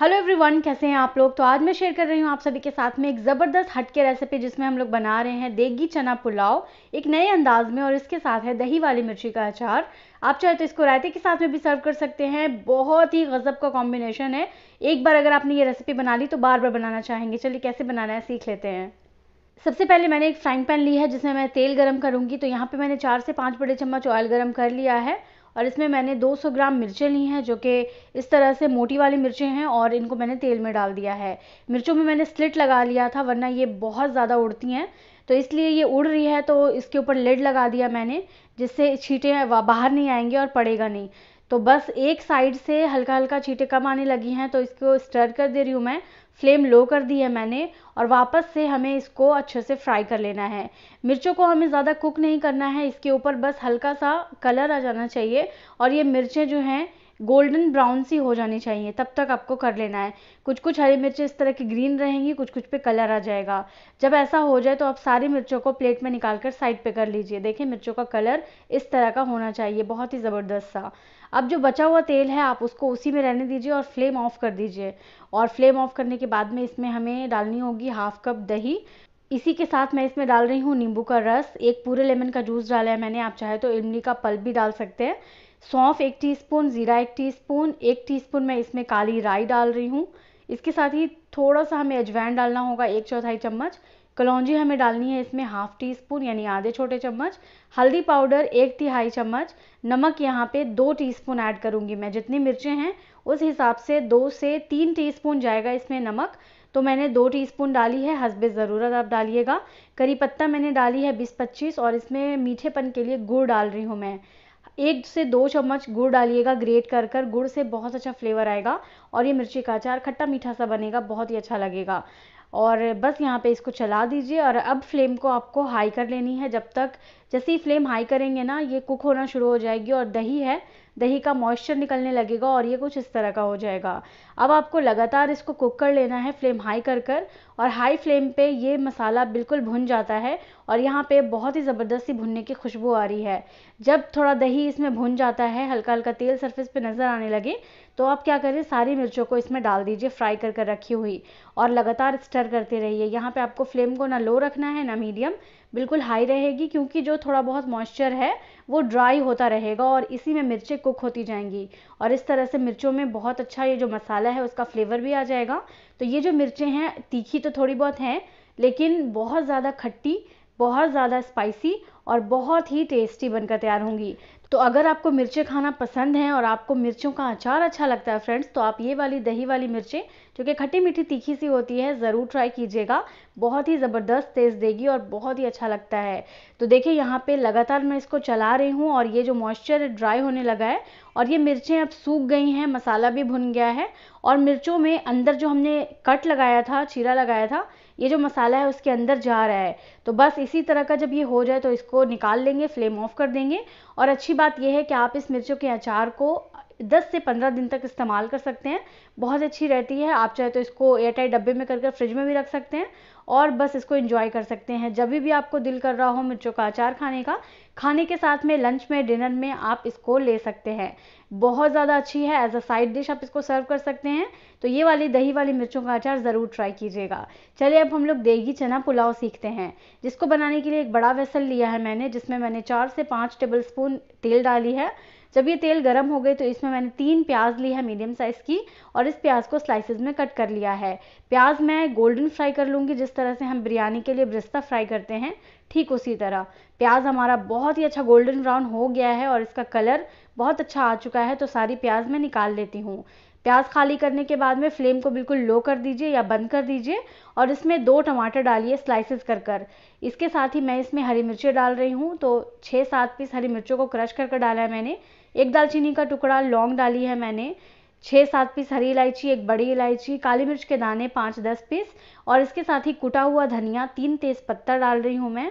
hello everyone कैसे हैं आप लोग तो आज मैं शेयर कर रही हूँ आप सभी के साथ में एक ज़बरदस्त हटके रेसिपी जिसमें हम लोग बना रहे हैं देगी चना पुलाव एक नए अंदाज में और इसके साथ है दही वाली मिर्ची का अचार आप चाहे तो इसको रायते के साथ में भी सर्व कर सकते हैं बहुत ही गज़ब का कॉम्बिनेशन है एक बार अगर आपने ये रेसिपी बना ली तो बार बार बनाना चाहेंगे चलिए कैसे बनाना है सीख लेते हैं सबसे पहले मैंने एक फ्राइंग पैन ली है जिसमें मैं तेल गरम करूंगी तो यहाँ पर मैंने चार से पाँच बड़े चम्मच ऑयल गरम कर लिया है और इसमें मैंने 200 ग्राम मिर्चें ली हैं जो कि इस तरह से मोटी वाली मिर्चें हैं और इनको मैंने तेल में डाल दिया है मिर्चों में मैंने स्लिट लगा लिया था वरना ये बहुत ज़्यादा उड़ती हैं तो इसलिए ये उड़ रही है तो इसके ऊपर लेड लगा दिया मैंने जिससे छीटें बाहर नहीं आएंगी और पड़ेगा नहीं तो बस एक साइड से हल्का हल्का छीटें कम आने लगी हैं तो इसको स्टर कर दे रही हूँ मैं फ्लेम लो कर दी है मैंने और वापस से हमें इसको अच्छे से फ्राई कर लेना है मिर्चों को हमें ज़्यादा कुक नहीं करना है इसके ऊपर बस हल्का सा कलर आ जाना चाहिए और ये मिर्चें जो हैं गोल्डन ब्राउन सी हो जानी चाहिए तब तक आपको कर लेना है कुछ कुछ हरी मिर्चें इस तरह की ग्रीन रहेंगी कुछ कुछ पे कलर आ जाएगा जब ऐसा हो जाए तो आप सारी मिर्चों को प्लेट में निकाल कर साइड पे कर लीजिए देखिए मिर्चों का कलर इस तरह का होना चाहिए बहुत ही ज़बरदस्त सा अब जो बचा हुआ तेल है आप उसको उसी में रहने दीजिए और फ्लेम ऑफ कर दीजिए और फ्लेम ऑफ करने के बाद में इसमें हमें डालनी होगी हाफ कप दही इसी के साथ मैं इसमें डाल रही हूँ नींबू का रस एक पूरे लेमन का जूस डाला है मैंने आप चाहे तो इमली का पल्प भी डाल सकते हैं सौंफ एक टीस्पून ज़ीरा एक टीस्पून एक टीस्पून मैं इसमें काली राई डाल रही हूँ इसके साथ ही थोड़ा सा हमें अजवाइन डालना होगा एक चौथाई चम्मच कलौजी हमें डालनी है इसमें हाफ टी स्पून यानी आधे छोटे चम्मच हल्दी पाउडर एक तिहाई चम्मच नमक यहाँ पे दो टीस्पून ऐड करूँगी मैं जितनी मिर्चें हैं उस हिसाब से दो से तीन टीस्पून जाएगा इसमें नमक तो मैंने दो टीस्पून डाली है हसबे ज़रूरत आप डालिएगा करी पत्ता मैंने डाली है बीस पच्चीस और इसमें मीठेपन के लिए गुड़ डाल रही हूँ मैं एक से दो चम्मच गुड़ डालिएगा ग्रेट कर कर गुड़ से बहुत अच्छा फ्लेवर आएगा और ये मिर्ची का अचार खट्टा मीठा सा बनेगा बहुत ही अच्छा लगेगा और बस यहाँ पे इसको चला दीजिए और अब फ्लेम को आपको हाई कर लेनी है जब तक जैसे ही फ्लेम हाई करेंगे ना ये कुक होना शुरू हो जाएगी और दही है दही का मॉइस्चर निकलने लगेगा और ये कुछ इस तरह का हो जाएगा अब आपको लगातार इसको कुक कर लेना है फ्लेम हाई कर कर और हाई फ्लेम पे ये मसाला बिल्कुल भुन जाता है और यहाँ पे बहुत ही ज़बरदस्ती भुनने की खुशबू आ रही है जब थोड़ा दही इसमें भुन जाता है हल्का हल्का तेल सरफेस पे नज़र आने लगे तो आप क्या करें सारी मिर्चों को इसमें डाल दीजिए फ्राई कर कर रखी हुई और लगातार स्टर करते रहिए यहाँ पे आपको फ्लेम को ना लो रखना है ना मीडियम बिल्कुल हाई रहेगी क्योंकि जो थोड़ा बहुत मॉइस्चर है वो ड्राई होता रहेगा और इसी में मिर्चें कुक होती जाएंगी और इस तरह से मिर्चों में बहुत अच्छा ये जो मसाला है उसका फ्लेवर भी आ जाएगा तो ये जो मिर्चें हैं तीखी तो थोड़ी बहुत हैं लेकिन बहुत ज़्यादा खट्टी बहुत ज़्यादा स्पाइसी और बहुत ही टेस्टी बनकर तैयार होंगी तो अगर आपको मिर्चें खाना पसंद है और आपको मिर्चों का अचार अच्छा लगता है फ्रेंड्स तो आप ये वाली दही वाली मिर्चें जो कि खट्टी मीठी तीखी सी होती है ज़रूर ट्राई कीजिएगा बहुत ही ज़बरदस्त टेस्ट देगी और बहुत ही अच्छा लगता है तो देखिए यहाँ पे लगातार मैं इसको चला रही हूँ और ये जो मॉइस्चर ड्राई होने लगा है और ये मिर्चें अब सूख गई हैं मसाला भी भुन गया है और मिर्चों में अंदर जो हमने कट लगाया था चीरा लगाया था ये जो मसाला है उसके अंदर जा रहा है तो बस इसी तरह का जब ये हो जाए तो इसको इसको निकाल लेंगे फ्लेम ऑफ कर देंगे और अच्छी बात यह है कि आप इस मिर्चों के अचार को 10 से 15 दिन तक इस्तेमाल कर सकते हैं बहुत अच्छी रहती है आप चाहे तो इसको एयरटाइट डब्बे में कर फ्रिज में भी रख सकते हैं और बस इसको इंजॉय कर सकते हैं जब भी आपको दिल कर रहा हो मिर्चों का अचार खाने का खाने के साथ में लंच में डिनर में आप इसको ले सकते हैं बहुत ज़्यादा अच्छी है एज अ साइड डिश आप इसको सर्व कर सकते हैं तो ये वाली दही वाली मिर्चों का अचार ज़रूर ट्राई कीजिएगा चलिए अब हम लोग देगी चना पुलाव सीखते हैं जिसको बनाने के लिए एक बड़ा वेसल लिया है मैंने जिसमें मैंने चार से पाँच टेबल स्पून तेल डाली है जब ये तेल गर्म हो गई तो इसमें मैंने तीन प्याज ली है मीडियम साइज़ की और इस प्याज को स्लाइसिस में कट कर लिया है प्याज मैं गोल्डन फ्राई कर लूंगी जिस तरह से हम बिरयानी के लिए ब्रिस्ता फ्राई करते हैं ठीक उसी तरह प्याज हमारा बहुत ही अच्छा गोल्डन ब्राउन हो गया है और इसका कलर बहुत अच्छा आ चुका है तो सारी प्याज मैं निकाल लेती हूँ प्याज खाली करने के बाद में फ्लेम को बिल्कुल लो कर दीजिए या बंद कर दीजिए और इसमें दो टमाटर डालिए स्लाइसेस कर कर इसके साथ ही मैं इसमें हरी मिर्चें डाल रही हूँ तो छः सात पीस हरी मिर्चों को क्रश कर कर डाला है मैंने एक दालचीनी का टुकड़ा लौंग डाली है मैंने छः सात पीस हरी इलायची एक बड़ी इलायची काली मिर्च के दाने पाँच दस पीस और इसके साथ ही कुटा हुआ धनिया तीन तेज़ पत्ता डाल रही हूँ मैं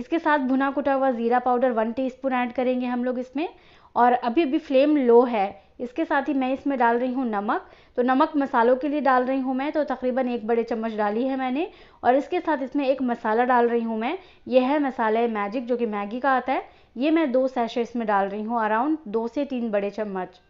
इसके साथ भुना कुटा हुआ ज़ीरा पाउडर वन टीस्पून ऐड करेंगे हम लोग इसमें और अभी अभी फ्लेम लो है इसके साथ ही मैं इसमें डाल रही हूँ नमक तो नमक मसालों के लिए डाल रही हूँ मैं तो तकरीबन एक बड़े चम्मच डाली है मैंने और इसके साथ इसमें एक मसाला डाल रही हूँ मैं ये है मसाला मैजिक जो कि मैगी का आता है ये मैं दो सैशे इसमें डाल रही हूँ अराउंड दो से तीन बड़े चम्मच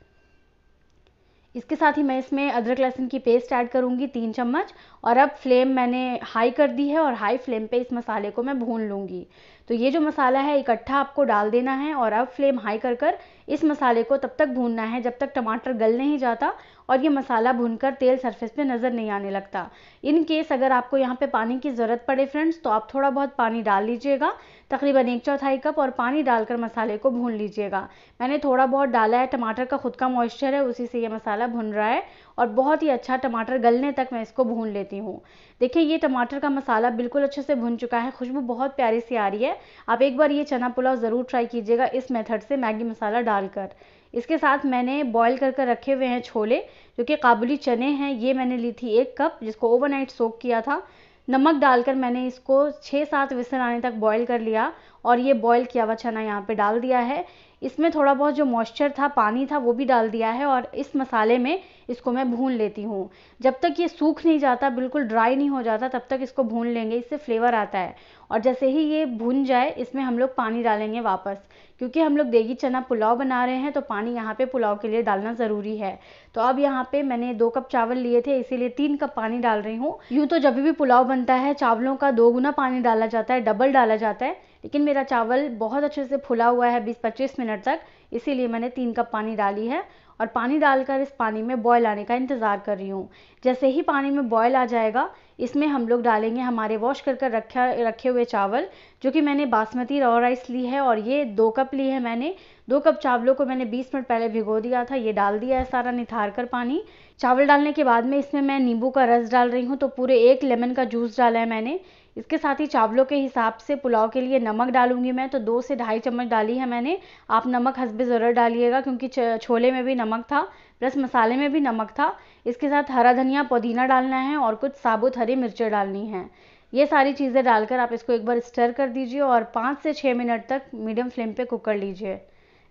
इसके साथ ही मैं इसमें अदरक लहसुन की पेस्ट ऐड करूँगी तीन चम्मच और अब फ्लेम मैंने हाई कर दी है और हाई फ्लेम पे इस मसाले को मैं भून लूँगी तो ये जो मसाला है इकट्ठा आपको डाल देना है और अब फ्लेम हाई कर कर इस मसाले को तब तक भूनना है जब तक टमाटर गल नहीं जाता और ये मसाला भूनकर तेल सरफेस पे नज़र नहीं आने लगता इन केस अगर आपको यहाँ पे पानी की ज़रूरत पड़े फ्रेंड्स तो आप थोड़ा बहुत पानी डाल लीजिएगा तकरीबन एक चौथाई कप और पानी डालकर मसाले को भून लीजिएगा मैंने थोड़ा बहुत डाला है टमाटर का खुद का मॉइस्चर है उसी से ये मसाला भुन रहा है और बहुत ही अच्छा टमाटर गलने तक मैं इसको भून लेती हूँ देखिए ये टमाटर का मसाला बिल्कुल अच्छे से भुन चुका है खुशबू बहुत प्यारी सी आ रही है आप एक बार ये चना पुलाव ज़रूर ट्राई कीजिएगा इस मेथड से मैगी मसाला डालकर इसके साथ मैंने बॉईल कर कर रखे हुए हैं छोले जो कि काबुली चने हैं ये मैंने ली थी एक कप जिसको ओवरनाइट सोक किया था नमक डालकर मैंने इसको छः सात विसर आने तक बॉईल कर लिया और ये बॉईल किया हुआ चना यहाँ पे डाल दिया है इसमें थोड़ा बहुत जो मॉइस्चर था पानी था वो भी डाल दिया है और इस मसाले में इसको मैं भून लेती हूँ जब तक ये सूख नहीं जाता बिल्कुल ड्राई नहीं हो जाता तब तक इसको भून लेंगे इससे फ्लेवर आता है और जैसे ही ये भून जाए इसमें हम लोग पानी डालेंगे वापस क्योंकि हम लोग देगी चना पुलाव बना रहे हैं तो पानी यहाँ पे पुलाव के लिए डालना ज़रूरी है तो अब यहाँ पे मैंने दो कप चावल लिए थे इसीलिए तीन कप पानी डाल रही हूँ यूँ तो जब भी पुलाव बनता है चावलों का दो गुना पानी डाला जाता है डबल डाला जाता है लेकिन मेरा चावल बहुत अच्छे से फुला हुआ है 20-25 मिनट तक इसीलिए मैंने तीन कप पानी डाली है और पानी डालकर इस पानी में बॉयल आने का इंतज़ार कर रही हूँ जैसे ही पानी में बॉयल आ जाएगा इसमें हम लोग डालेंगे हमारे वॉश कर कर रखा रखे हुए चावल जो कि मैंने बासमती रॉ राइस ली है और ये दो कप ली है मैंने दो कप चावलों को मैंने 20 मिनट पहले भिगो दिया था ये डाल दिया है सारा निथार कर पानी चावल डालने के बाद में इसमें मैं नींबू का रस डाल रही हूँ तो पूरे एक लेमन का जूस डाला है मैंने इसके साथ ही चावलों के हिसाब से पुलाव के लिए नमक डालूंगी मैं तो दो से ढाई चम्मच डाली है मैंने आप नमक हंसबे ज़रूर डालिएगा क्योंकि छोले में भी नमक था प्लस मसाले में भी नमक था इसके साथ हरा धनिया पुदीना डालना है और कुछ साबुत हरी मिर्चें डालनी है ये सारी चीज़ें डालकर आप इसको एक बार स्टर कर दीजिए और पाँच से छः मिनट तक मीडियम फ्लेम पर कुक कर लीजिए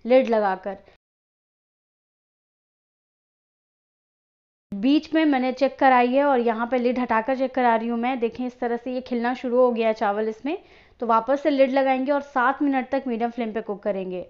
लेड लगाकर बीच में मैंने चेक कराई है और यहाँ पे लिड हटाकर चेक करा रही हूँ मैं देखें इस तरह से ये खिलना शुरू हो गया है चावल इसमें तो वापस से लिड लगाएंगे और सात मिनट तक मीडियम फ्लेम पे कुक करेंगे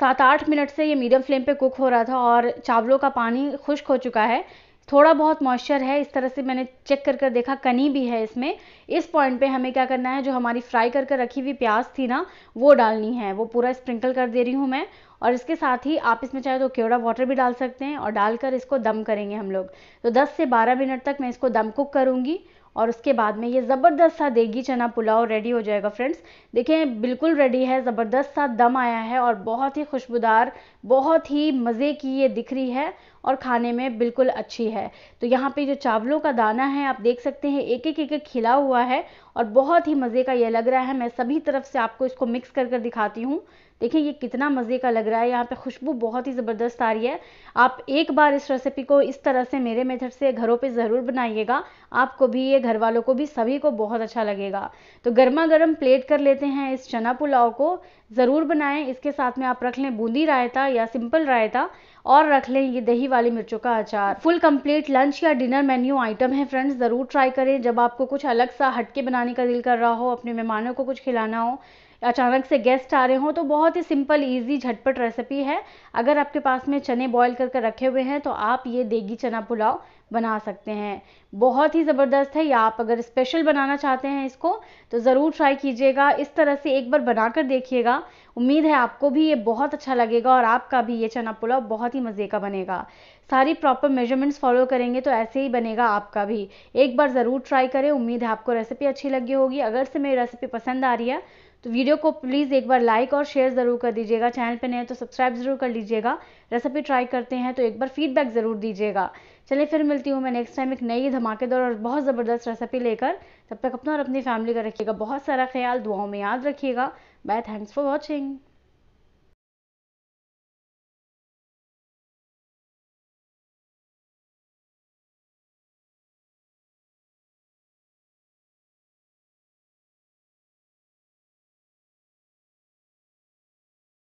सात आठ मिनट से ये मीडियम फ्लेम पे कुक हो रहा था और चावलों का पानी खुश्क हो चुका है थोड़ा बहुत मॉइस्चर है इस तरह से मैंने चेक कर कर देखा कनी भी है इसमें इस पॉइंट पे हमें क्या करना है जो हमारी फ्राई कर कर रखी हुई प्याज थी ना वो डालनी है वो पूरा स्प्रिंकल कर दे रही हूँ मैं और इसके साथ ही आप इसमें चाहे तो केवड़ा वाटर भी डाल सकते हैं और डालकर इसको दम करेंगे हम लोग तो दस से बारह मिनट तक मैं इसको दम कुक करूँगी और उसके बाद में ये ज़बरदस्त सा देगी चना पुलाव रेडी हो जाएगा फ्रेंड्स देखें बिल्कुल रेडी है ज़बरदस्त सा दम आया है और बहुत ही खुशबूदार बहुत ही मज़े की ये दिख रही है और खाने में बिल्कुल अच्छी है तो यहाँ पे जो चावलों का दाना है आप देख सकते हैं एक एक एक, एक खिला हुआ है और बहुत ही मज़े का ये लग रहा है मैं सभी तरफ से आपको इसको मिक्स कर कर दिखाती हूँ देखिए ये कितना मज़े का लग रहा है यहाँ पे खुशबू बहुत ही ज़बरदस्त आ रही है आप एक बार इस रेसिपी को इस तरह से मेरे मेथड से घरों पे ज़रूर बनाइएगा आपको भी ये घर वालों को भी सभी को बहुत अच्छा लगेगा तो गर्मा गर्म प्लेट कर लेते हैं इस चना पुलाव को ज़रूर बनाएं इसके साथ में आप रख लें बूंदी रायता या सिंपल रायता और रख लें ये दही वाली मिर्चों का अचार फुल कंप्लीट लंच या डिनर मेन्यू आइटम है फ्रेंड्स ज़रूर ट्राई करें जब आपको कुछ अलग सा हटके बनाने का दिल कर रहा हो अपने मेहमानों को कुछ खिलाना हो अचानक से गेस्ट आ रहे हों तो बहुत ही सिंपल इजी झटपट रेसिपी है अगर आपके पास में चने बॉईल करके रखे हुए हैं तो आप ये देगी चना पुलाव बना सकते हैं बहुत ही ज़बरदस्त है या आप अगर स्पेशल बनाना चाहते हैं इसको तो ज़रूर ट्राई कीजिएगा इस तरह से एक बार बना कर देखिएगा उम्मीद है आपको भी ये बहुत अच्छा लगेगा और आपका भी ये चना पुलाव बहुत ही मज़े का बनेगा सारी प्रॉपर मेजरमेंट्स फॉलो करेंगे तो ऐसे ही बनेगा आपका भी एक बार ज़रूर ट्राई करें उम्मीद है आपको रेसिपी अच्छी लगी होगी अगर से मेरी रेसिपी पसंद आ रही है तो वीडियो को प्लीज़ एक बार लाइक और शेयर ज़रूर कर दीजिएगा चैनल पर नए तो सब्सक्राइब ज़रूर कर लीजिएगा रेसिपी ट्राई करते हैं तो एक बार फीडबैक ज़रूर दीजिएगा चलिए फिर मिलती हूँ मैं नेक्स्ट टाइम एक नई धमाकेदार और बहुत ज़बरदस्त रेसिपी लेकर तब तक अपना और अपनी फैमिली का रखिएगा बहुत सारा ख्याल दुआओं में याद रखिएगा बाय थैंक्स फॉर वॉचिंग